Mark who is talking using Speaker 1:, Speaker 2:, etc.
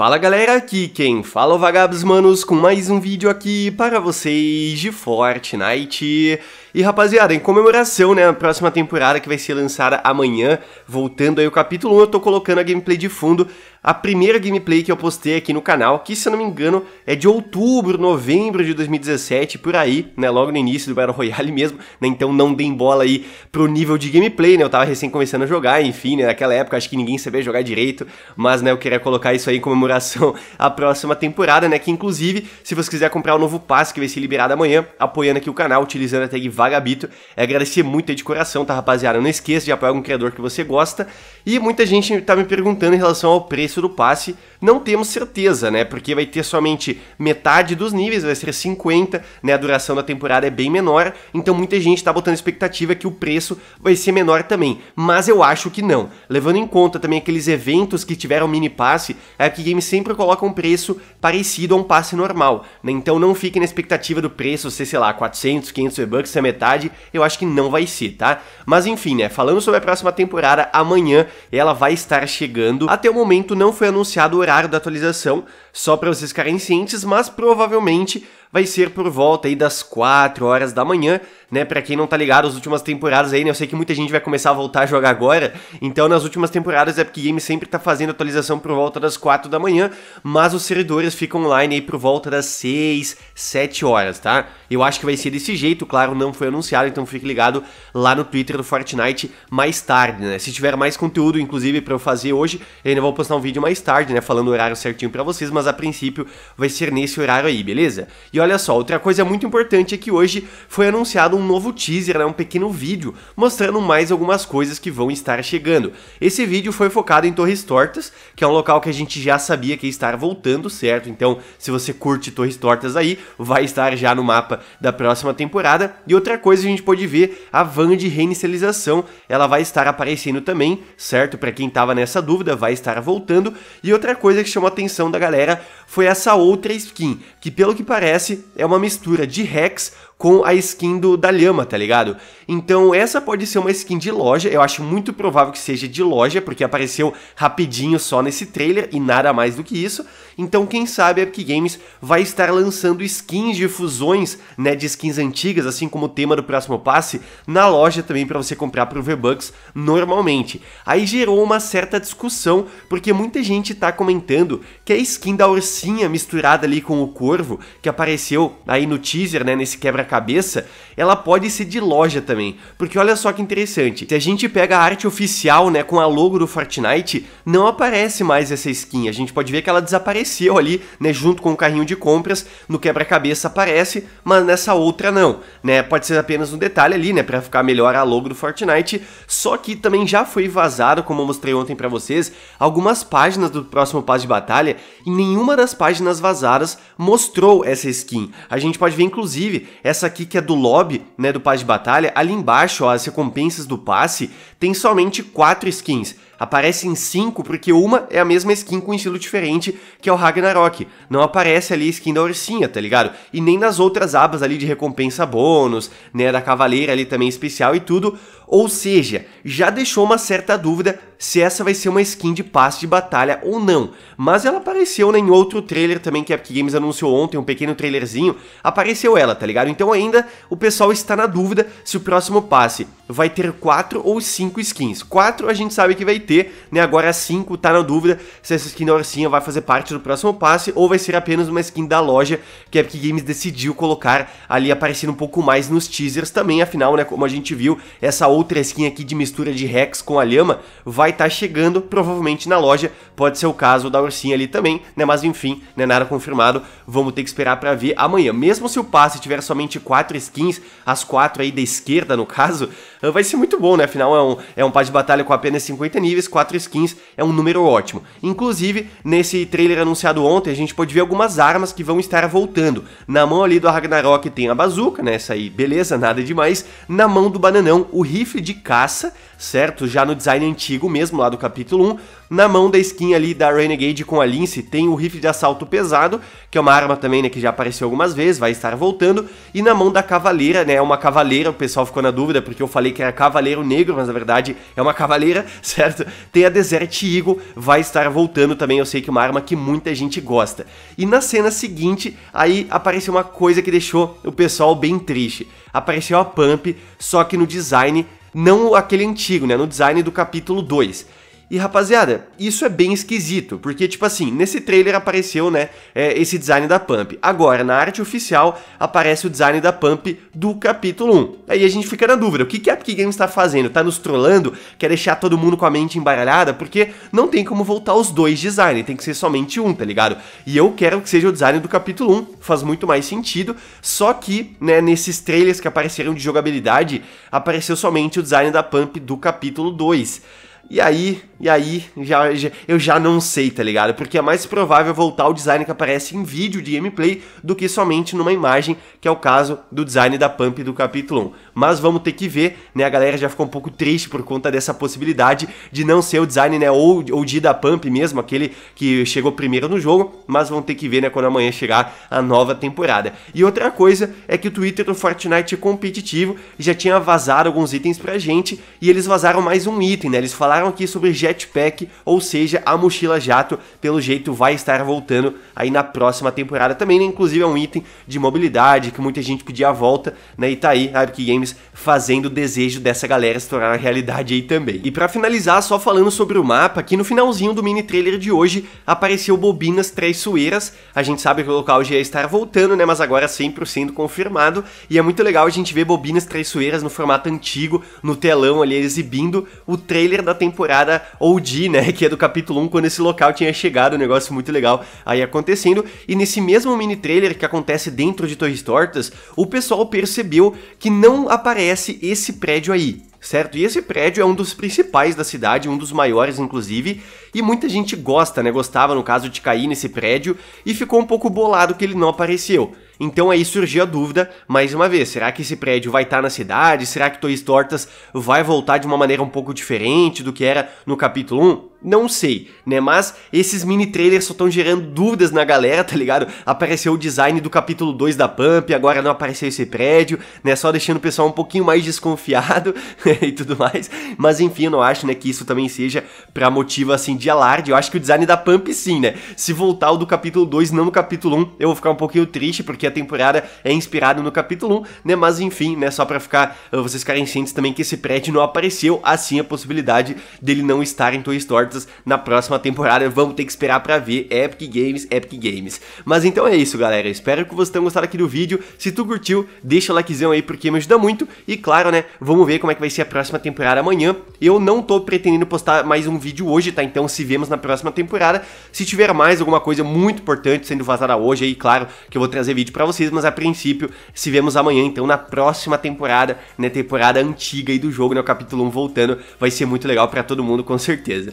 Speaker 1: Fala galera, aqui quem fala é o Vagabos Manos com mais um vídeo aqui para vocês de Fortnite. E rapaziada, em comemoração, né, a próxima temporada que vai ser lançada amanhã, voltando aí o capítulo 1, eu tô colocando a gameplay de fundo, a primeira gameplay que eu postei aqui no canal, que se eu não me engano é de outubro, novembro de 2017, por aí, né, logo no início do Battle Royale mesmo, né, então não deem bola aí pro nível de gameplay, né, eu tava recém começando a jogar, enfim, né, naquela época acho que ninguém sabia jogar direito, mas, né, eu queria colocar isso aí em comemoração à próxima temporada, né, que inclusive, se você quiser comprar o novo passe que vai ser liberado amanhã, apoiando aqui o canal, utilizando a tag Vagabito. É agradecer muito aí de coração, tá, rapaziada? Não esqueça de apoiar algum criador que você gosta. E muita gente tá me perguntando em relação ao preço do passe não temos certeza, né? Porque vai ter somente metade dos níveis, vai ser 50, né? A duração da temporada é bem menor, então muita gente está botando expectativa que o preço vai ser menor também. Mas eu acho que não. Levando em conta também aqueles eventos que tiveram mini passe, a Epic Games sempre coloca um preço parecido a um passe normal, né? Então não fique na expectativa do preço ser, sei lá, 400, 500 V-Bucks, é metade, eu acho que não vai ser, tá? Mas enfim, né? Falando sobre a próxima temporada, amanhã ela vai estar chegando. Até o momento não foi anunciado o horário da atualização, só para vocês ficarem cientes, mas provavelmente vai ser por volta aí das 4 horas da manhã, né? Para quem não tá ligado, as últimas temporadas aí, né? Eu sei que muita gente vai começar a voltar a jogar agora, então nas últimas temporadas a Epic Games sempre tá fazendo atualização por volta das 4 da manhã, mas os servidores ficam online aí por volta das 6, 7 horas, tá? Eu acho que vai ser desse jeito, claro, não foi anunciado, então fique ligado lá no Twitter do Fortnite mais tarde, né? Se tiver mais conteúdo, inclusive, para eu fazer hoje, eu ainda vou postar um vídeo mais tarde, né? Falando o horário certinho para vocês, mas a princípio vai ser nesse horário aí, beleza? E e olha só, outra coisa muito importante é que hoje foi anunciado um novo teaser, né, um pequeno vídeo, mostrando mais algumas coisas que vão estar chegando. Esse vídeo foi focado em Torres Tortas, que é um local que a gente já sabia que ia estar voltando, certo? Então, se você curte Torres Tortas aí, vai estar já no mapa da próxima temporada. E outra coisa a gente pode ver, a van de reinicialização, ela vai estar aparecendo também, certo? Para quem tava nessa dúvida, vai estar voltando. E outra coisa que chamou a atenção da galera foi essa outra skin, que pelo que parece é uma mistura de Rex com a skin do, da lhama, tá ligado? Então essa pode ser uma skin de loja, eu acho muito provável que seja de loja, porque apareceu rapidinho só nesse trailer e nada mais do que isso. Então quem sabe a Epic Games vai estar lançando skins de fusões, né, de skins antigas, assim como o tema do próximo passe, na loja também para você comprar pro V-Bucks normalmente. Aí gerou uma certa discussão, porque muita gente tá comentando que a skin da ursinha misturada ali com o corvo, que apareceu aí no teaser, né, nesse quebra cabeça, ela pode ser de loja também. Porque olha só que interessante, se a gente pega a arte oficial, né, com a logo do Fortnite, não aparece mais essa skin. A gente pode ver que ela desapareceu ali, né, junto com o carrinho de compras, no quebra-cabeça aparece, mas nessa outra não, né? Pode ser apenas um detalhe ali, né, para ficar melhor a logo do Fortnite, só que também já foi vazado, como eu mostrei ontem para vocês, algumas páginas do próximo passo de batalha e nenhuma das páginas vazadas mostrou essa skin. A gente pode ver inclusive essa essa aqui que é do lobby, né, do passe de batalha, ali embaixo, ó, as recompensas do passe, tem somente 4 skins. Aparecem 5 porque uma é a mesma skin com um estilo diferente, que é o Ragnarok. Não aparece ali a skin da Ursinha, tá ligado? E nem nas outras abas ali de recompensa bônus, né, da Cavaleira ali também especial e tudo, ou seja, já deixou uma certa dúvida se essa vai ser uma skin de passe de batalha ou não. Mas ela apareceu né, em outro trailer também que a Epic Games anunciou ontem, um pequeno trailerzinho, apareceu ela, tá ligado? Então ainda o pessoal está na dúvida se o próximo passe vai ter 4 ou 5 skins. 4 a gente sabe que vai ter, né? Agora 5 tá na dúvida se essa skin da Orsinha vai fazer parte do próximo passe ou vai ser apenas uma skin da loja que a Epic Games decidiu colocar ali aparecendo um pouco mais nos teasers também, afinal, né, como a gente viu, essa outra outra skin aqui de mistura de Rex com a lhama vai estar tá chegando provavelmente na loja, pode ser o caso da ursinha ali também, né, mas enfim, não é nada confirmado, vamos ter que esperar para ver amanhã. Mesmo se o passe tiver somente quatro skins, as quatro aí da esquerda no caso, vai ser muito bom, né, afinal é um, é um passe de batalha com apenas 50 níveis, quatro skins é um número ótimo. Inclusive, nesse trailer anunciado ontem, a gente pode ver algumas armas que vão estar voltando. Na mão ali do Ragnarok tem a bazuca, né, essa aí beleza, nada demais, na mão do Bananão o rifle rifle de caça, certo? Já no design antigo mesmo, lá do capítulo 1. Na mão da skin ali da Renegade com a Lince tem o rifle de assalto pesado, que é uma arma também né, que já apareceu algumas vezes, vai estar voltando. E na mão da Cavaleira, né? É uma Cavaleira, o pessoal ficou na dúvida porque eu falei que era Cavaleiro Negro, mas na verdade é uma Cavaleira, certo? Tem a Desert Eagle, vai estar voltando também. Eu sei que é uma arma que muita gente gosta. E na cena seguinte, aí apareceu uma coisa que deixou o pessoal bem triste. Apareceu a Pump, só que no design não aquele antigo, né? No design do capítulo 2. E rapaziada, isso é bem esquisito, porque tipo assim, nesse trailer apareceu, né, é, esse design da Pump. Agora, na arte oficial, aparece o design da Pump do capítulo 1. Aí a gente fica na dúvida, o que, que a Epic Games tá fazendo? Tá nos trollando? Quer deixar todo mundo com a mente embaralhada? Porque não tem como voltar os dois designs, tem que ser somente um, tá ligado? E eu quero que seja o design do capítulo 1, faz muito mais sentido, só que, né, nesses trailers que apareceram de jogabilidade, apareceu somente o design da Pump do capítulo 2. E aí, e aí, já, já, eu já não sei, tá ligado? Porque é mais provável voltar o design que aparece em vídeo de gameplay do que somente numa imagem, que é o caso do design da Pump do capítulo 1. Mas vamos ter que ver, né? A galera já ficou um pouco triste por conta dessa possibilidade de não ser o design, né? Ou, ou de da Pump mesmo, aquele que chegou primeiro no jogo, mas vamos ter que ver, né? Quando amanhã chegar a nova temporada. E outra coisa é que o Twitter do Fortnite competitivo já tinha vazado alguns itens pra gente e eles vazaram mais um item, né? Eles falaram falaram aqui sobre jetpack, ou seja, a mochila jato, pelo jeito vai estar voltando aí na próxima temporada também, né? inclusive é um item de mobilidade que muita gente pedia a volta, né? E tá aí a Epic Games fazendo o desejo dessa galera se tornar realidade aí também. E para finalizar, só falando sobre o mapa, que no finalzinho do mini trailer de hoje apareceu Bobinas Traiçoeiras, a gente sabe que o local já ia estar voltando, né? Mas agora 100% confirmado, e é muito legal a gente ver Bobinas Traiçoeiras no formato antigo, no telão ali exibindo o trailer da temporada OG, né? Que é do capítulo 1, quando esse local tinha chegado, um negócio muito legal aí acontecendo. E nesse mesmo mini trailer que acontece dentro de Torres Tortas, o pessoal percebeu que não aparece esse prédio aí certo? E esse prédio é um dos principais da cidade, um dos maiores inclusive, e muita gente gosta, né? Gostava no caso de cair nesse prédio e ficou um pouco bolado que ele não apareceu. Então aí surgiu a dúvida, mais uma vez, será que esse prédio vai estar tá na cidade? Será que Toys Tortas vai voltar de uma maneira um pouco diferente do que era no capítulo 1? Não sei, né? Mas esses mini trailers só estão gerando dúvidas na galera, tá ligado? Apareceu o design do capítulo 2 da Pump, agora não apareceu esse prédio, né? Só deixando o pessoal um pouquinho mais desconfiado né? e tudo mais. Mas enfim, eu não acho, né, que isso também seja pra motivo assim de alarde. Eu acho que o design da Pump sim, né? Se voltar o do capítulo 2, não no capítulo 1, um, eu vou ficar um pouquinho triste, porque a temporada é inspirada no capítulo 1, um, né? Mas enfim, né? Só pra ficar ah, vocês ficarem cientes também que esse prédio não apareceu, assim a possibilidade dele não estar em Toy Story na próxima temporada. Vamos ter que esperar para ver. Epic Games, Epic Games. Mas então é isso, galera. Espero que vocês tenham gostado aqui do vídeo. Se tu curtiu, deixa o likezão aí porque me ajuda muito. E claro, né, vamos ver como é que vai ser a próxima temporada amanhã. Eu não tô pretendendo postar mais um vídeo hoje, tá? Então se vemos na próxima temporada. Se tiver mais alguma coisa muito importante sendo vazada hoje aí, claro que eu vou trazer vídeo para vocês, mas a princípio se vemos amanhã, então na próxima temporada, né, temporada antiga aí do jogo, né, o capítulo 1 voltando, vai ser muito legal para todo mundo com certeza.